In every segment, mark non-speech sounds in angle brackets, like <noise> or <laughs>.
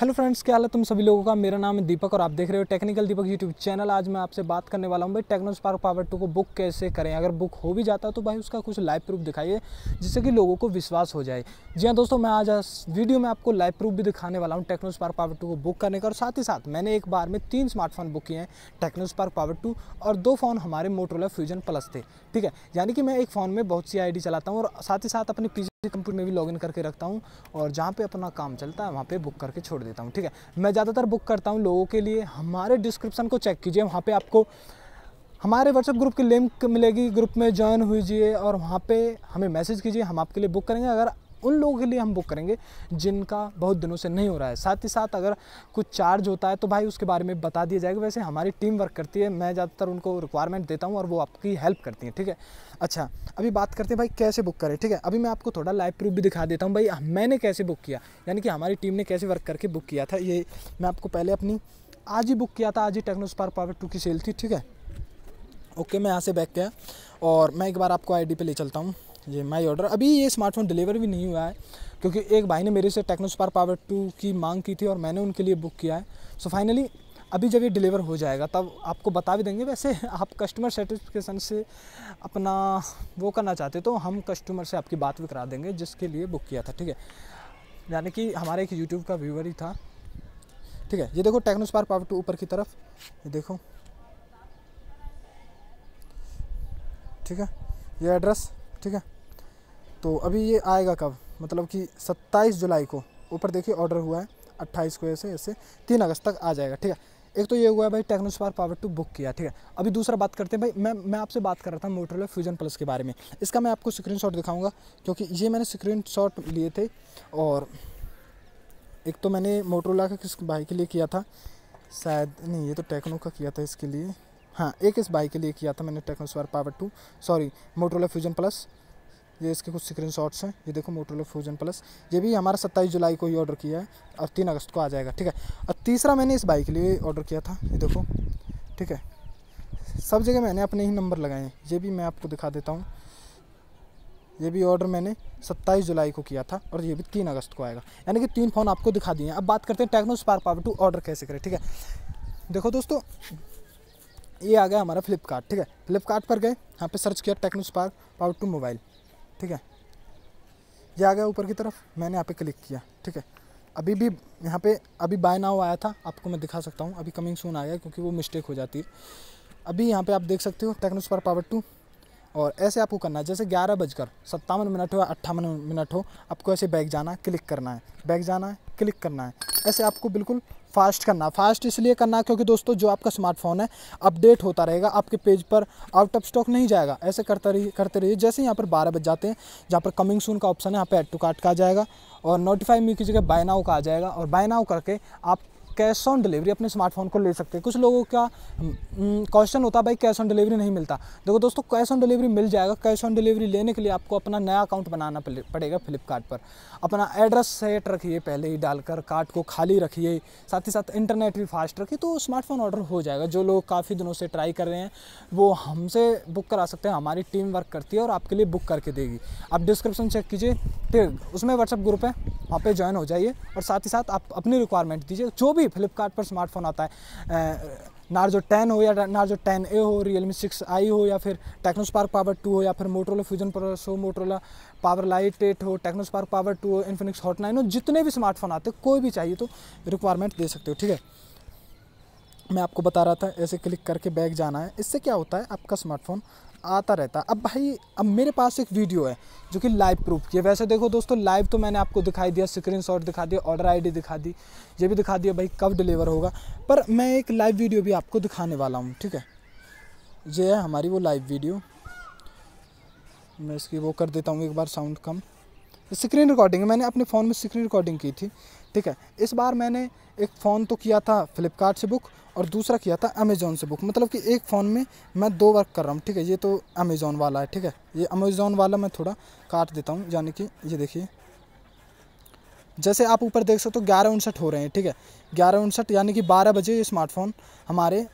hello friends क्या हाल है तुम सभी लोगों का मेरा नाम है दीपक और आप देख रहे हो टेक्निकल दीपक यूट्यूब चैनल आज मैं आपसे बात करने वाला हूं भाई टेक्नो स्पार्क पावर टू को बुक कैसे करें अगर बुक हो भी जाता तो भाई उसका कुछ लाइव प्रूफ दिखाइए जिससे कि लोगों को विश्वास हो जाए जी हाँ दोस्तों मैं आज वीडियो में आपको लाइव प्रूफ भी दिखाने वाला हूँ टेक्नो स्पार्क पावर टू को बुक करने का और साथ ही साथ मैंने एक बार में तीन स्मार्टफोन बुक किए हैं टेक्नो स्पार्क पावर टू और दो फ़ोन हमारे मोटोला फ्यूजन प्लस थे ठीक है यानी कि मैं एक फ़ोन में बहुत सी आई चलाता हूँ और साथ ही साथ अपने पी कंप्यूटर में भी लॉगिन करके रखता हूँ और जहाँ पे अपना काम चलता है वहाँ पे बुक करके छोड़ देता हूँ ठीक है मैं ज़्यादातर बुक करता हूँ लोगों के लिए हमारे डिस्क्रिप्शन को चेक कीजिए वहाँ पे आपको हमारे व्हाट्सएप ग्रुप की लिंक मिलेगी ग्रुप में ज्वाइन हुईजिए और वहाँ पे हमें मैसेज कीजिए हम आपके लिए बुक करेंगे अगर उन लोगों के लिए हम बुक करेंगे जिनका बहुत दिनों से नहीं हो रहा है साथ ही साथ अगर कुछ चार्ज होता है तो भाई उसके बारे में बता दिया जाएगा वैसे हमारी टीम वर्क करती है मैं ज़्यादातर उनको रिक्वायरमेंट देता हूँ और वो आपकी हेल्प करती हैं ठीक है अच्छा अभी बात करते हैं भाई कैसे बुक करें ठीक है अभी मैं आपको थोड़ा लाइव प्रूफ भी दिखा देता हूँ भाई मैंने कैसे बुक किया यानी कि हमारी टीम ने कैसे वर्क करके बुक किया था ये मैं आपको पहले अपनी आज ही बुक किया था आज ही टेक्नो स्पार पावर टू की सेल थी ठीक है ओके मैं यहाँ से बैक गया और मैं एक बार आपको आईडी पे ले चलता हूँ ये माई ऑर्डर अभी ये स्मार्टफोन डिलीवर भी नहीं हुआ है क्योंकि एक भाई ने मेरे से टेक्नो स्पार पावर टू की मांग की थी और मैंने उनके लिए बुक किया है सो so फाइनली अभी जब ये डिलीवर हो जाएगा तब आपको बता भी देंगे वैसे <laughs> आप कस्टमर सेटिस्फिकेशन से अपना वो करना चाहते तो हम कस्टमर से आपकी बात भी करा देंगे जिसके लिए बुक किया था ठीक है यानी कि हमारे एक यूट्यूब का व्यूवर ही था ठीक है ये देखो टेक्नो स्पार पावर टू ऊपर की तरफ ये देखो ठीक है ये एड्रेस ठीक है तो अभी ये आएगा कब मतलब कि 27 जुलाई को ऊपर देखिए ऑर्डर हुआ है 28 को ऐसे ऐसे तीन अगस्त तक आ जाएगा ठीक है एक तो ये हुआ है भाई टेक्नोस्पार पावर टू बुक किया ठीक है अभी दूसरा बात करते हैं भाई मैं मैं आपसे बात कर रहा था मोटर फ्यूजन प्लस के बारे में इसका मैं आपको स्क्रीन शॉट क्योंकि ये मैंने स्क्रीन लिए थे और एक तो मैंने मोटरोला का किस बाइक के लिए किया था शायद नहीं ये तो टेक्नो का किया था इसके लिए हाँ एक इस बाइक के लिए किया था मैंने Tecno Spark Power two sorry Motorola Fusion Plus ये इसके कुछ स्क्रीन शॉट्स हैं ये देखो मोटोलो फ्यूजन प्लस ये भी हमारा सत्ताईस जुलाई को ही ऑर्डर किया है और तीन अगस्त को आ जाएगा ठीक है और तीसरा मैंने इस बाइक के लिए ऑर्डर किया था ये देखो ठीक है सब जगह मैंने अपने ही नंबर लगाए हैं ये भी मैं आपको दिखा देता हूँ ये भी ऑर्डर मैंने 27 जुलाई को किया था और ये भी 3 अगस्त को आएगा यानी कि तीन फ़ोन आपको दिखा दिए हैं अब बात करते हैं Tecno Spark Power two order कैसे करें ठीक है देखो दोस्तों ये आ गया हमारा फ्लिपकार्ट ठीक है फ्लिपकार्ट पर गए यहाँ पे सर्च किया Tecno Spark Power two mobile ठीक है ये आ गया ऊपर की तरफ मैंने यहाँ पे क्लिक किया ठीक है अभी भी यहाँ पे अभी बाय नाउ आया था आपको मैं दिखा सकता हूँ अभी कमिंग सून आ गया क्योंकि वो मिस्टेक हो जाती है अभी यहाँ पे आप देख सकते हो टेक्नोस पावर टू और ऐसे आपको करना है जैसे ग्यारह बजकर सत्तावन मिनट हो या अट्ठावन मिनट हो आपको ऐसे बैग जाना है क्लिक करना है बैग जाना है क्लिक करना है ऐसे आपको बिल्कुल फास्ट करना फास्ट इसलिए करना क्योंकि दोस्तों जो आपका स्मार्टफोन है अपडेट होता रहेगा आपके पेज पर आउट ऑफ स्टॉक नहीं जाएगा ऐसे करता रहिए करते रहिए जैसे यहाँ पर बारह बज जाते हैं जहाँ पर कमिंग सून का ऑप्शन है यहाँ पर एड टू कार्ट का आ जाएगा और नोटिफाई मी की जगह बाय नाउ का आ जाएगा और बाय नाउ करके आप कैश ऑन डिलीवरी अपने स्मार्टफोन को ले सकते हैं कुछ लोगों का हम्म, क्वेश्चन होता है भाई कैश ऑन डिलीवरी नहीं मिलता देखो दोस्तों कैश ऑन डिलीवरी मिल जाएगा कैश ऑन डिलीवरी लेने के लिए आपको अपना नया अकाउंट बनाना पड़ेगा फ्लिपकार्ट पर अपना एड्रेस सेट रखिए पहले ही डालकर कार्ट को खाली रखिए साथ ही साथ इंटरनेट भी फास्ट रखिए तो स्मार्टफोन ऑर्डर हो जाएगा जो लोग काफ़ी दिनों से ट्राई कर रहे हैं वो हमसे बुक करा सकते हैं हमारी टीम वर्क करती है और आपके लिए बुक करके देगी आप डिस्क्रिप्शन चेक कीजिए उसमें व्हाट्सअप ग्रुप है वहाँ पे ज्वाइन हो जाइए और साथ ही साथ आप अपनी रिक्वायरमेंट दीजिए जो भी फ्लिपकार्ट पर स्मार्टफोन आता है नार्जो टेन हो या नार्जो टेन ए हो रियलमी सिक्स आई हो या फिर टेक्नोस्पार्क पावर टू हो या फिर मोटरोला फ्यूजन प्लस हो मोटरोला पावर लाइट एट हो टेक्नोस्पार्क पावर टू हो इन्फिनिक्स हॉट नाइन हो जितने भी स्मार्टफोन आते हैं कोई भी चाहिए तो रिक्वायरमेंट दे सकते हो ठीक है मैं आपको बता रहा था ऐसे क्लिक करके बैग जाना है इससे क्या होता है आपका स्मार्टफोन आता रहता अब भाई अब मेरे पास एक वीडियो है जो कि लाइव प्रूफ की है वैसे देखो दोस्तों लाइव तो मैंने आपको दिखाई दिया स्क्रीन शॉट दिखा दिया ऑर्डर आईडी दिखा दी ये भी दिखा दिया भाई कब डिलीवर होगा पर मैं एक लाइव वीडियो भी आपको दिखाने वाला हूँ ठीक है ये है हमारी वो लाइव वीडियो मैं इसकी वो कर देता हूँ एक बार साउंड कम स्क्रीन रिकॉर्डिंग मैंने अपने फ़ोन में स्क्रीन रिकॉर्डिंग की थी ठीक है इस बार मैंने एक फ़ोन तो किया था फ्लिपकार्ट से बुक और दूसरा किया था अमेज़ोन से बुक मतलब कि एक फ़ोन में मैं दो वर्क कर रहा हूँ ठीक है ये तो अमेज़ोन वाला है ठीक है ये अमेज़ोन वाला मैं थोड़ा काट देता हूँ यानी कि ये देखिए जैसे आप ऊपर देख सकते हो ग्यारह उनसठ हो रहे हैं ठीक है ग्यारह उनसठ यानी कि बारह बजे ये स्मार्टफ़ोन हमारे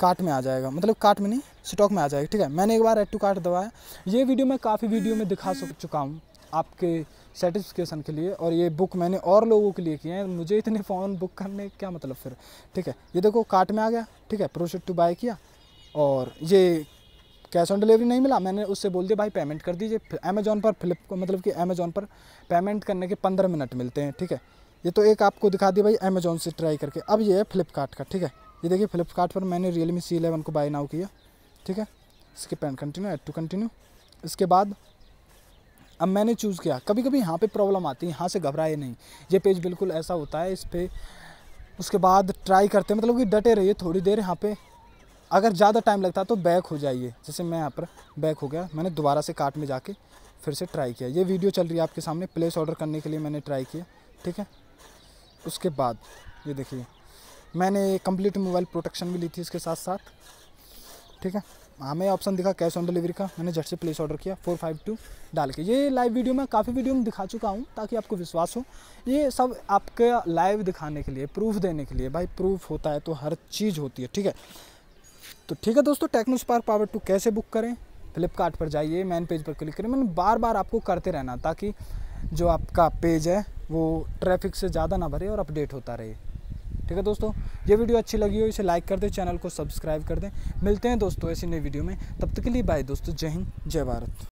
कार्ट में आ जाएगा मतलब कार्ट में नहीं स्टॉक में आ जाएगा ठीक है मैंने एक बार एड टू कार्ट दबाया ये वीडियो मैं काफ़ी वीडियो में दिखा चुका हूँ आपके सेटिस्फिकेशन के लिए और ये बुक मैंने और लोगों के लिए किए हैं मुझे इतने फ़ोन बुक करने क्या मतलब फिर ठीक है ये देखो कार्ट में आ गया ठीक है प्रोसेड टू बाय किया और ये कैश ऑन डिलीवरी नहीं मिला मैंने उससे बोल दिया भाई पेमेंट कर दीजिए अमेजोन पर फ्लिप को मतलब कि अमेज़ॉन पर पेमेंट करने के पंद्रह मिनट मिलते हैं ठीक है ये तो एक आपको दिखा दिया भाई अमेजोन से ट्राई करके अब ये है फ्लिपकार्ट का ठीक है ये देखिए फ्लिपकार्ट पर मैंने रियल मी सी इलेवन को बाय नाउ किया ठीक है इसके पेन कंटिन्यू एड टू कंटिन्यू इसके बाद अब मैंने चूज़ किया कभी कभी यहाँ पे प्रॉब्लम आती है यहाँ से घबराए नहीं ये पेज बिल्कुल ऐसा होता है इस पर उसके बाद ट्राई करते हैं मतलब कि डटे रहिए थोड़ी देर यहाँ पे अगर ज़्यादा टाइम लगता तो बैक हो जाइए जैसे मैं यहाँ पर बैक हो गया मैंने दोबारा से कार्ट में जाके फिर से ट्राई किया ये वीडियो चल रही है आपके सामने प्लेस ऑर्डर करने के लिए मैंने ट्राई किया ठीक है उसके बाद ये देखिए मैंने कंप्लीट मोबाइल प्रोटेक्शन भी ली थी इसके साथ साथ ठीक है हमें हाँ, ऑप्शन दिखा कैश ऑन डिलीवरी का मैंने झट से प्लेस ऑर्डर किया फोर फाइव टू डाल के ये लाइव वीडियो में काफ़ी वीडियो में दिखा चुका हूँ ताकि आपको विश्वास हो ये सब आपके लाइव दिखाने के लिए प्रूफ देने के लिए भाई प्रूफ होता है तो हर चीज़ होती है ठीक है तो ठीक है दोस्तों टेक्नो स्पार्क पावर टू कैसे बुक करें फ्लिपकार्ट पर जाइए मैन पेज पर क्लिक करें मैंने बार बार आपको करते रहना ताकि जो आपका पेज है वो ट्रैफिक से ज़्यादा ना भरे और अपडेट होता रहे ठीक है दोस्तों ये वीडियो अच्छी लगी हो इसे लाइक कर दें चैनल को सब्सक्राइब कर दें मिलते हैं दोस्तों ऐसी नई वीडियो में तब तक के लिए बाय दोस्तों जय हिंद जय भारत